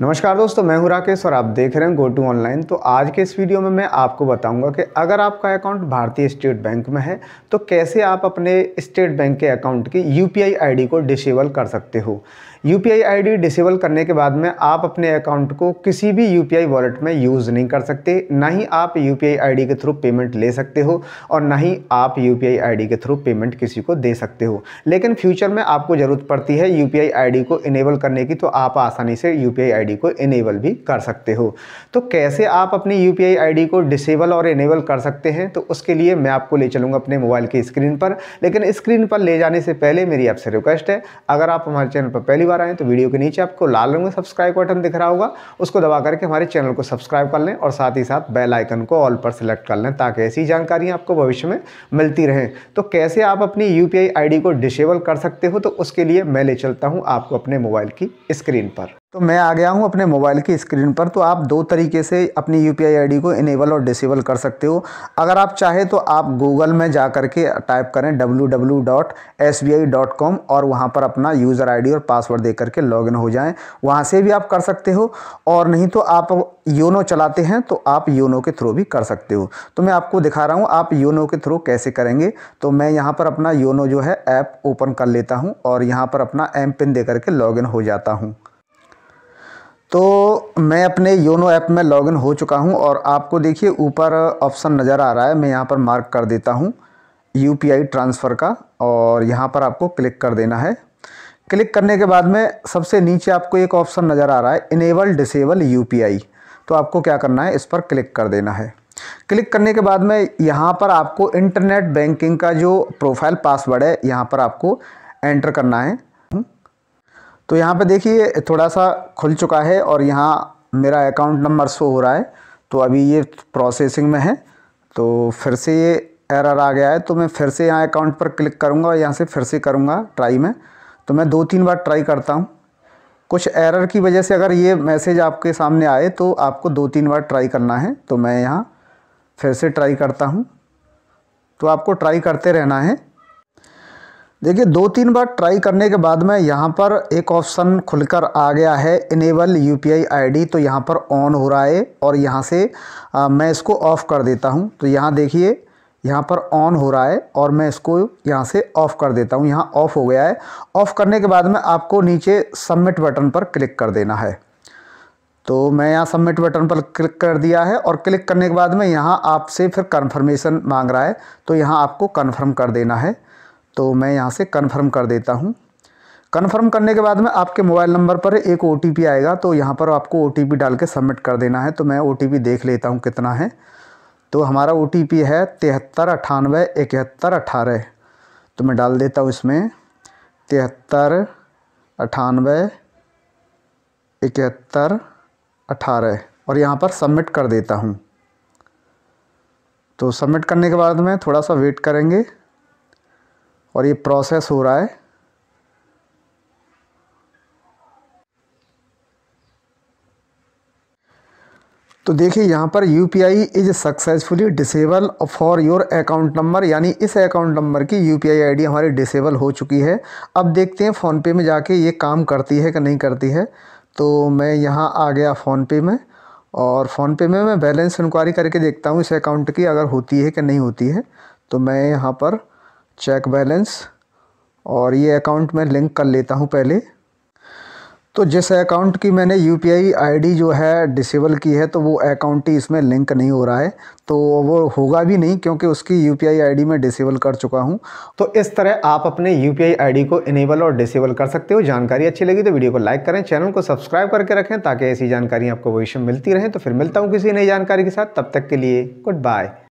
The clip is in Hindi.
नमस्कार दोस्तों मैं हूं राकेश और आप देख रहे हैं गो टू ऑनलाइन तो आज के इस वीडियो में मैं आपको बताऊंगा कि अगर आपका अकाउंट भारतीय स्टेट बैंक में है तो कैसे आप अपने स्टेट बैंक के अकाउंट की यूपीआई आईडी को डिसेबल कर सकते हो यू पी आई डिसेबल करने के बाद में आप अपने अकाउंट को किसी भी यू पी वॉलेट में यूज़ नहीं कर सकते ना ही आप यू पी आई के थ्रू पेमेंट ले सकते हो और ना ही आप यू पी आई के थ्रू पेमेंट किसी को दे सकते हो लेकिन फ्यूचर में आपको ज़रूरत पड़ती है यू पी आई को इनेबल करने की तो आप आसानी से यू पी आई को इनेबल भी कर सकते हो तो कैसे आप अपनी यू पी आई को डिसेबल और इनेबल कर सकते हैं तो उसके लिए मैं आपको ले चलूँगा अपने मोबाइल की स्क्रीन पर लेकिन स्क्रीन पर ले जाने से पहले मेरी आपसे रिक्वेस्ट है अगर आप हमारे चैनल पर पहली बार बार आए तो वीडियो के नीचे आपको लाल रंग में सब्सक्राइब बटन दिख रहा होगा उसको दबा करके हमारे चैनल को सब्सक्राइब कर लें और साथ ही साथ बेल आइकन को ऑल पर सिलेक्ट कर लें ताकि ऐसी जानकारियाँ आपको भविष्य में मिलती रहें तो कैसे आप अपनी यू पी को डिसेबल कर सकते हो तो उसके लिए मैं ले चलता हूँ आपको अपने मोबाइल की स्क्रीन पर तो मैं आ गया हूँ अपने मोबाइल की स्क्रीन पर तो आप दो तरीके से अपनी यू पी को इनेबल और डिसेबल कर सकते हो अगर आप चाहे तो आप गूगल में जा कर के टाइप करें कॉम और वहाँ पर अपना यूज़र आई और पासवर्ड दे करके इन हो जाएं वहाँ से भी आप कर सकते हो और नहीं तो आप योनो चलाते हैं तो आप योनो के थ्रू भी कर सकते हो तो मैं आपको दिखा रहा हूँ आप योनो के थ्रू कैसे करेंगे तो मैं यहाँ पर अपना योनो जो है ऐप ओपन कर लेता हूँ और यहाँ पर अपना एम पिन दे करके लॉगिन हो जाता हूँ तो मैं अपने योनो ऐप में लॉगिन हो चुका हूं और आपको देखिए ऊपर ऑप्शन नज़र आ रहा है मैं यहां पर मार्क कर देता हूं यू ट्रांसफ़र का और यहां पर आपको क्लिक कर देना है क्लिक करने के बाद में सबसे नीचे आपको एक ऑप्शन नज़र आ रहा है इनेबल डिसेबल यू तो आपको क्या करना है इस पर क्लिक कर देना है क्लिक करने के बाद में यहाँ पर आपको इंटरनेट बैंकिंग का जो प्रोफाइल पासवर्ड है यहाँ पर आपको एंटर करना है तो यहाँ पे देखिए थोड़ा सा खुल चुका है और यहाँ मेरा अकाउंट नंबर शो हो रहा है तो अभी ये प्रोसेसिंग में है तो फिर से ये एरर आ गया है तो मैं फिर से यहाँ अकाउंट पर क्लिक करूँगा और यहाँ से फिर से करूँगा ट्राई में तो मैं दो तीन बार ट्राई करता हूँ कुछ एरर की वजह से अगर ये मैसेज आपके सामने आए तो आपको दो तीन बार ट्राई करना है तो मैं यहाँ फिर से ट्राई करता हूँ तो आपको ट्राई करते रहना है देखिए दो तीन बार ट्राई करने के बाद में यहाँ पर एक ऑप्शन खुलकर आ गया है इनेबल यू पी तो यहाँ पर ऑन हो रहा है और यहाँ से आ, मैं इसको ऑफ़ कर देता हूँ तो यहाँ देखिए यहाँ पर ऑन हो रहा है और मैं इसको यहाँ से ऑफ़ कर देता हूँ यहाँ ऑफ़ हो गया है ऑफ़ करने के बाद में आपको नीचे सबमिट बटन पर क्लिक कर देना है तो मैं यहाँ सबमिट बटन पर क्लिक कर दिया है और क्लिक करने के बाद में यहाँ आपसे फिर कन्फर्मेशन मांग रहा है तो यहाँ आपको कन्फर्म कर देना है तो मैं यहाँ से कन्फर्म कर देता हूँ कन्फर्म करने के बाद में आपके मोबाइल नंबर पर एक ओ आएगा तो यहाँ पर आपको ओ डाल के सबमिट कर देना है तो मैं ओ देख लेता हूँ कितना है तो हमारा ओ है तिहत्तर अठानवे इकहत्तर अठारह तो मैं डाल देता हूँ इसमें तिहत्तर अठानवे इकहत्तर अठारह और यहाँ पर सबमिट कर देता हूँ तो सबमिट करने के बाद में थोड़ा सा वेट करेंगे और ये प्रोसेस हो रहा है तो देखिए यहाँ पर U P I is successfully disable for your account number यानी इस अकाउंट नंबर की U P I I D हमारी डिसेबल हो चुकी है अब देखते हैं फ़ोनपे में जाके ये काम करती है कि नहीं करती है तो मैं यहाँ आ गया फ़ोनपे में और फ़ोनपे में मैं बैलेंस इंक्वायरी करके देखता हूँ इस अकाउंट की अगर होती है कि नहीं होती है तो मैं यहाँ पर चेक बैलेंस और ये अकाउंट मैं लिंक कर लेता हूँ पहले तो जिस अकाउंट की मैंने यू पी जो है डिसेबल की है तो वो अकाउंट ही इसमें लिंक नहीं हो रहा है तो वो होगा भी नहीं क्योंकि उसकी यू पी आई मैं डिसेबल कर चुका हूँ तो इस तरह आप अपने यू पी आई को इनेबल और डिसेबल कर सकते हो जानकारी अच्छी लगी तो वीडियो को लाइक करें चैनल को सब्सक्राइब करके रखें ताकि ऐसी जानकारी आपको भविष्य में मिलती रहें तो फिर मिलता हूँ किसी नई जानकारी के साथ तब तक के लिए गुड बाय